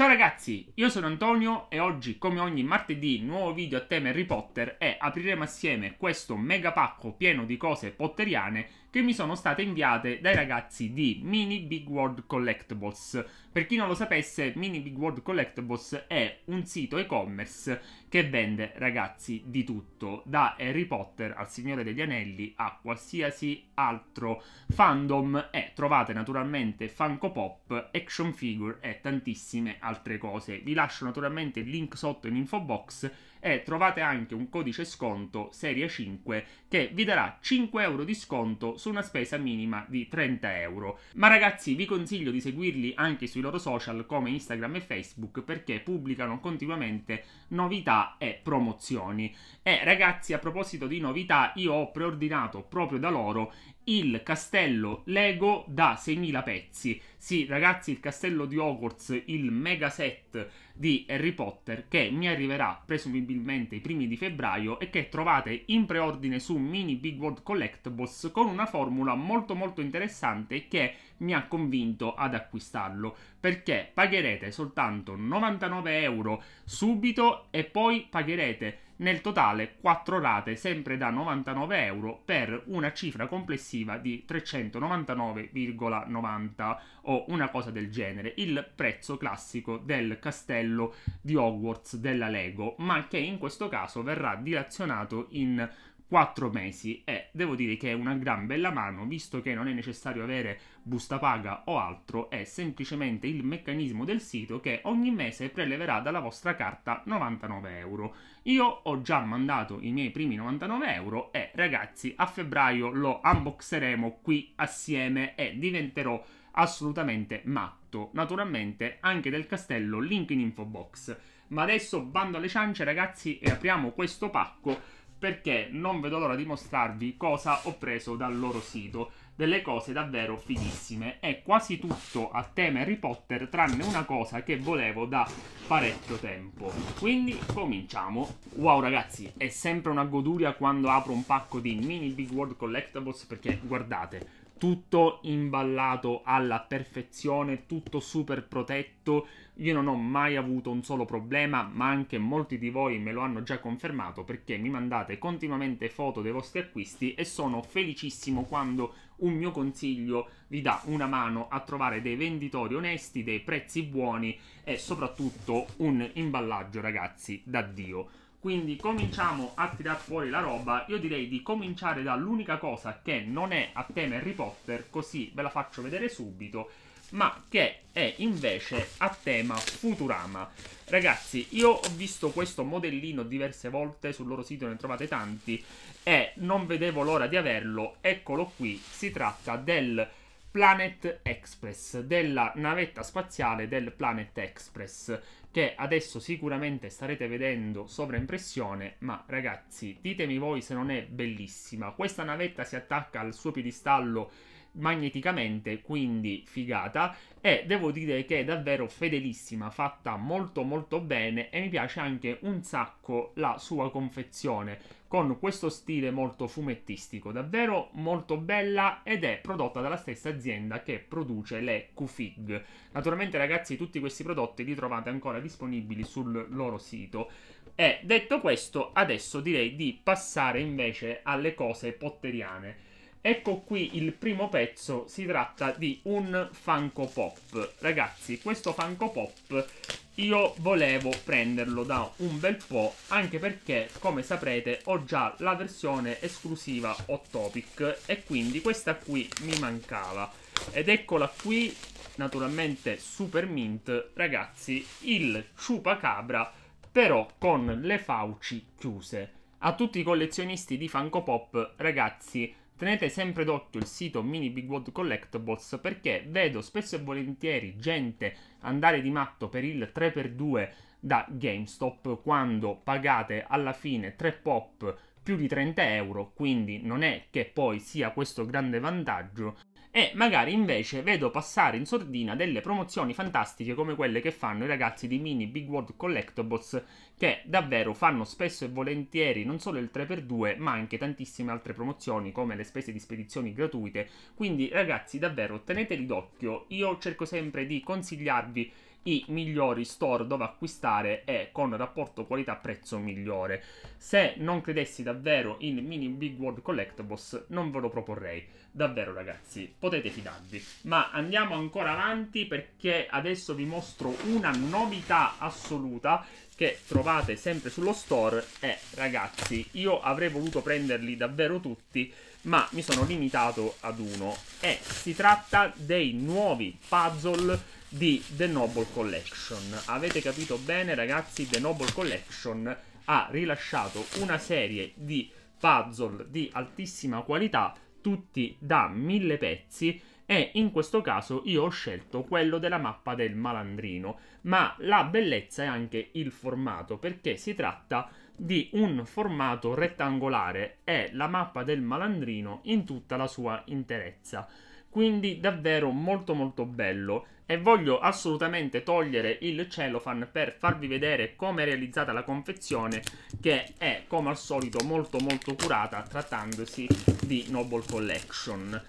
Ciao ragazzi, io sono Antonio e oggi, come ogni martedì, nuovo video a tema Harry Potter e apriremo assieme questo mega pacco pieno di cose potteriane che mi sono state inviate dai ragazzi di Mini Big World Collectibles. Per chi non lo sapesse, Mini Big World Collectibles è un sito e-commerce che vende ragazzi di tutto, da Harry Potter al Signore degli Anelli a qualsiasi altro fandom e trovate naturalmente Funko Pop, action figure e tantissime altre cose. Vi lascio naturalmente il link sotto in info box e trovate anche un codice sconto serie 5 che vi darà 5 euro di sconto su una spesa minima di 30 euro. Ma ragazzi vi consiglio di seguirli anche sui loro social come Instagram e Facebook perché pubblicano continuamente novità e promozioni. E ragazzi a proposito di novità io ho preordinato proprio da loro il castello Lego da 6.000 pezzi sì, ragazzi, il castello di Hogwarts, il mega set di Harry Potter che mi arriverà presumibilmente i primi di febbraio e che trovate in preordine su Mini Big World Collectibles con una formula molto molto interessante che mi ha convinto ad acquistarlo perché pagherete soltanto 99 euro subito e poi pagherete nel totale 4 rate sempre da 99 euro per una cifra complessiva di 399,90 o una cosa del genere, il prezzo classico del castello di Hogwarts della Lego, ma che in questo caso verrà dilazionato in 4 mesi e devo dire che è una gran bella mano, visto che non è necessario avere busta paga o altro, è semplicemente il meccanismo del sito che ogni mese preleverà dalla vostra carta 99 euro. Io ho già mandato i miei primi 99 euro e ragazzi a febbraio lo unboxeremo qui assieme e diventerò assolutamente matto. Naturalmente anche del castello link in info box. Ma adesso bando alle ciance ragazzi e apriamo questo pacco perché non vedo l'ora di mostrarvi cosa ho preso dal loro sito. Delle cose davvero fighissime. È quasi tutto a tema Harry Potter, tranne una cosa che volevo da parecchio tempo. Quindi cominciamo. Wow ragazzi, è sempre una goduria quando apro un pacco di mini Big World Collectibles perché guardate tutto imballato alla perfezione, tutto super protetto. Io non ho mai avuto un solo problema, ma anche molti di voi me lo hanno già confermato perché mi mandate continuamente foto dei vostri acquisti e sono felicissimo quando un mio consiglio vi dà una mano a trovare dei venditori onesti, dei prezzi buoni e soprattutto un imballaggio, ragazzi, da Dio. Quindi cominciamo a tirar fuori la roba. Io direi di cominciare dall'unica cosa che non è a tema Harry Potter, così ve la faccio vedere subito, ma che è invece a tema Futurama. Ragazzi, io ho visto questo modellino diverse volte, sul loro sito ne trovate tanti, e non vedevo l'ora di averlo. Eccolo qui, si tratta del Planet Express, della navetta spaziale del Planet Express, che adesso sicuramente starete vedendo sovraimpressione, ma ragazzi, ditemi voi se non è bellissima. Questa navetta si attacca al suo piedistallo magneticamente, quindi figata. E devo dire che è davvero fedelissima, fatta molto molto bene e mi piace anche un sacco la sua confezione con questo stile molto fumettistico, davvero molto bella ed è prodotta dalla stessa azienda che produce le Qfig. Naturalmente ragazzi tutti questi prodotti li trovate ancora disponibili sul loro sito. E detto questo adesso direi di passare invece alle cose potteriane. Ecco qui il primo pezzo, si tratta di un Funko Pop. Ragazzi, questo Funko Pop io volevo prenderlo da un bel po', anche perché, come saprete, ho già la versione esclusiva Hot Topic e quindi questa qui mi mancava. Ed eccola qui, naturalmente super mint, ragazzi, il Chupacabra, però con le fauci chiuse. A tutti i collezionisti di Funko Pop, ragazzi, Tenete sempre d'occhio il sito Mini Big World Collectibles perché vedo spesso e volentieri gente andare di matto per il 3x2 da GameStop quando pagate alla fine 3 pop più di 30 euro, quindi non è che poi sia questo grande vantaggio e magari invece vedo passare in sordina delle promozioni fantastiche come quelle che fanno i ragazzi di Mini Big World Collectibles che davvero fanno spesso e volentieri non solo il 3x2 ma anche tantissime altre promozioni come le spese di spedizioni gratuite quindi ragazzi davvero teneteli d'occhio io cerco sempre di consigliarvi i migliori store dove acquistare e con rapporto qualità-prezzo migliore. Se non credessi davvero in mini Big World Collectibles, non ve lo proporrei. Davvero, ragazzi, potete fidarvi. Ma andiamo ancora avanti perché adesso vi mostro una novità assoluta che trovate sempre sullo store. E ragazzi, io avrei voluto prenderli davvero tutti ma mi sono limitato ad uno e si tratta dei nuovi puzzle di The Noble Collection. Avete capito bene ragazzi, The Noble Collection ha rilasciato una serie di puzzle di altissima qualità, tutti da mille pezzi e in questo caso io ho scelto quello della mappa del malandrino, ma la bellezza è anche il formato perché si tratta di un formato rettangolare e la mappa del malandrino in tutta la sua interezza. Quindi davvero molto molto bello e voglio assolutamente togliere il cellophane per farvi vedere come è realizzata la confezione che è come al solito molto molto curata trattandosi di Noble Collection.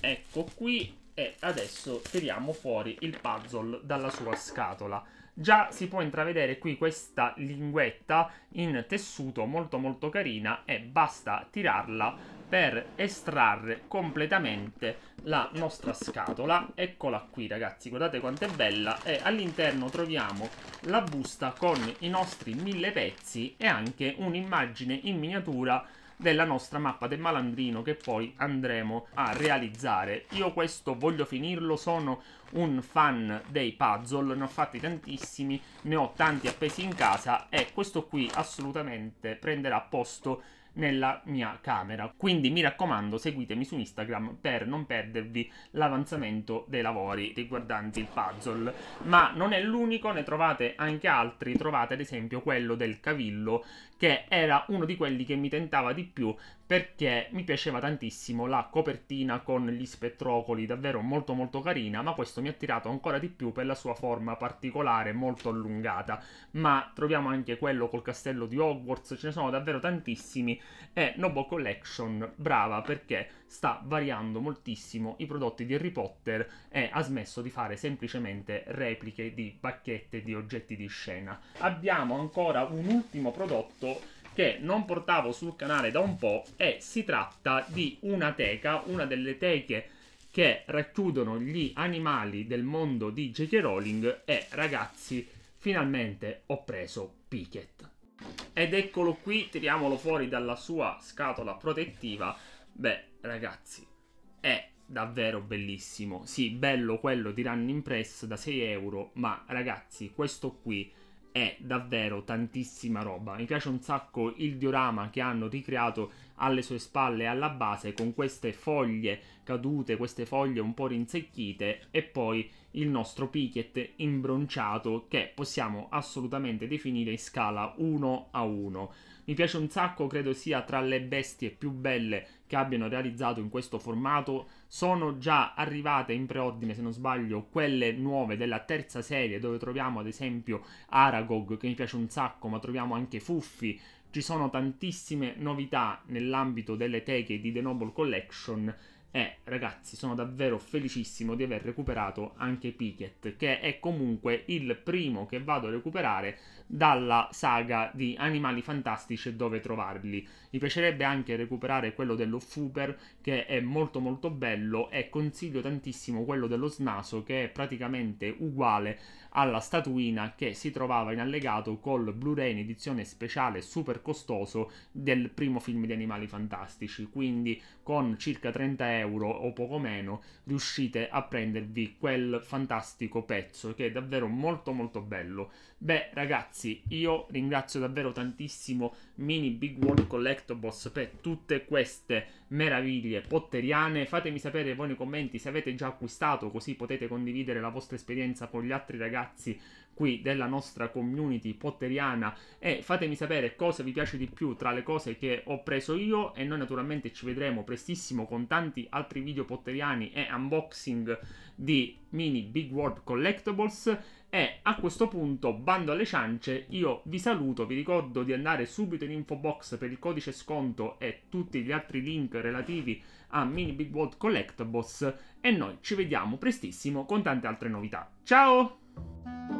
Ecco qui e adesso tiriamo fuori il puzzle dalla sua scatola. Già si può intravedere qui questa linguetta in tessuto molto molto carina e basta tirarla per estrarre completamente la nostra scatola. Eccola qui ragazzi, guardate quanto è bella e all'interno troviamo la busta con i nostri mille pezzi e anche un'immagine in miniatura della nostra mappa del malandrino che poi andremo a realizzare. Io questo voglio finirlo, sono un fan dei puzzle, ne ho fatti tantissimi, ne ho tanti appesi in casa e questo qui assolutamente prenderà posto nella mia camera. Quindi mi raccomando, seguitemi su Instagram per non perdervi l'avanzamento dei lavori riguardanti il puzzle. Ma non è l'unico, ne trovate anche altri. Trovate ad esempio quello del cavillo, che era uno di quelli che mi tentava di più perché mi piaceva tantissimo la copertina con gli spettrocoli, davvero molto molto carina, ma questo mi ha attirato ancora di più per la sua forma particolare, molto allungata. Ma troviamo anche quello col castello di Hogwarts, ce ne sono davvero tantissimi e Nobo Collection, brava perché sta variando moltissimo i prodotti di Harry Potter e ha smesso di fare semplicemente repliche di bacchette di oggetti di scena. Abbiamo ancora un ultimo prodotto che non portavo sul canale da un po' e si tratta di una teca, una delle teche che racchiudono gli animali del mondo di J.K. Rowling e ragazzi, finalmente ho preso Picket. Ed eccolo qui, tiriamolo fuori dalla sua scatola protettiva. Beh, ragazzi, è davvero bellissimo. Sì, bello quello di Running Press da 6 euro, ma ragazzi, questo qui è davvero tantissima roba. Mi piace un sacco il diorama che hanno ricreato alle sue spalle e alla base con queste foglie cadute, queste foglie un po' rinsecchite e poi il nostro picket imbronciato che possiamo assolutamente definire in scala 1 a 1. Mi piace un sacco, credo sia tra le bestie più belle che abbiano realizzato in questo formato. Sono già arrivate in preordine, se non sbaglio, quelle nuove della terza serie, dove troviamo ad esempio Aragog, che mi piace un sacco, ma troviamo anche Fuffi. Ci sono tantissime novità nell'ambito delle teche di The Noble Collection e eh, ragazzi, sono davvero felicissimo di aver recuperato anche Picket, che è comunque il primo che vado a recuperare dalla saga di Animali Fantastici e Dove Trovarli. Mi piacerebbe anche recuperare quello dello Fuper, che è molto molto bello, e consiglio tantissimo quello dello Snaso, che è praticamente uguale alla statuina che si trovava in allegato col Blu-ray in edizione speciale super costoso del primo film di Animali Fantastici, quindi con circa 30 euro euro o poco meno riuscite a prendervi quel fantastico pezzo che è davvero molto molto bello. Beh ragazzi io ringrazio davvero tantissimo Mini Big World Collectibles per tutte queste meraviglie potteriane. Fatemi sapere voi nei commenti se avete già acquistato così potete condividere la vostra esperienza con gli altri ragazzi qui della nostra community potteriana e fatemi sapere cosa vi piace di più tra le cose che ho preso io e noi naturalmente ci vedremo prestissimo con tanti altri video potteriani e unboxing di mini Big World Collectibles e a questo punto, bando alle ciance, io vi saluto, vi ricordo di andare subito in info box per il codice sconto e tutti gli altri link relativi a Mini Big World Collectibles e noi ci vediamo prestissimo con tante altre novità. Ciao!